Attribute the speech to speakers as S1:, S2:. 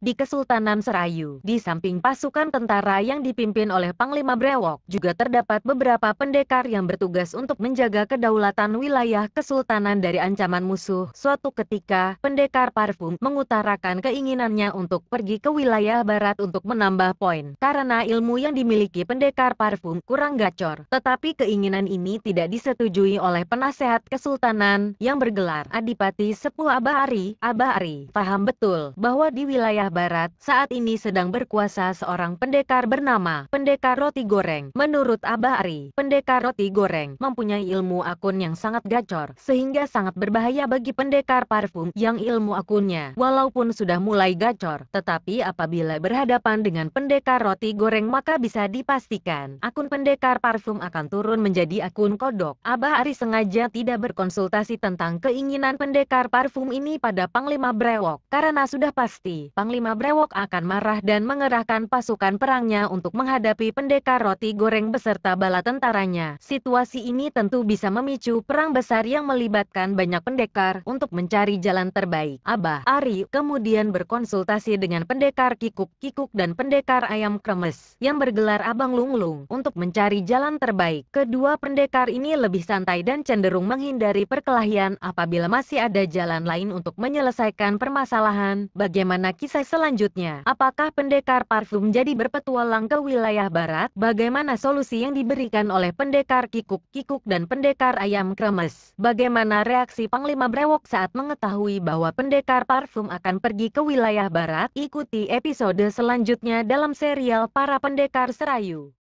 S1: di Kesultanan Serayu. Di samping pasukan tentara yang dipimpin oleh Panglima Brewok, juga terdapat beberapa pendekar yang bertugas untuk menjaga kedaulatan wilayah Kesultanan dari ancaman musuh. Suatu ketika, pendekar Parfum mengutarakan keinginannya untuk pergi ke wilayah barat untuk menambah poin. Karena ilmu yang dimiliki pendekar Parfum kurang gacor, tetapi keinginan ini tidak disetujui oleh penasehat Kesultanan yang bergelar Adipati Sepuh Abah Ari. Abah Ari paham betul bahwa di wilayah Barat, saat ini sedang berkuasa seorang pendekar bernama Pendekar Roti Goreng. Menurut Abah Ari, Pendekar Roti Goreng mempunyai ilmu akun yang sangat gacor, sehingga sangat berbahaya bagi Pendekar Parfum yang ilmu akunnya. Walaupun sudah mulai gacor, tetapi apabila berhadapan dengan Pendekar Roti Goreng maka bisa dipastikan akun Pendekar Parfum akan turun menjadi akun kodok. Abah Ari sengaja tidak berkonsultasi tentang keinginan Pendekar Parfum ini pada Panglima Brewok, karena sudah pasti Panglima Delima Brewok akan marah dan mengerahkan pasukan perangnya untuk menghadapi pendekar roti goreng beserta bala tentaranya. Situasi ini tentu bisa memicu perang besar yang melibatkan banyak pendekar untuk mencari jalan terbaik. Abah Ari kemudian berkonsultasi dengan pendekar Kikuk-Kikuk dan pendekar Ayam Kremes yang bergelar Abang Lunglung untuk mencari jalan terbaik. Kedua pendekar ini lebih santai dan cenderung menghindari perkelahian apabila masih ada jalan lain untuk menyelesaikan permasalahan. Bagaimana kisah selanjutnya. Apakah pendekar parfum jadi berpetualang ke wilayah barat? Bagaimana solusi yang diberikan oleh pendekar kikuk-kikuk dan pendekar ayam kremes? Bagaimana reaksi Panglima Brewok saat mengetahui bahwa pendekar parfum akan pergi ke wilayah barat? Ikuti episode selanjutnya dalam serial Para Pendekar Serayu.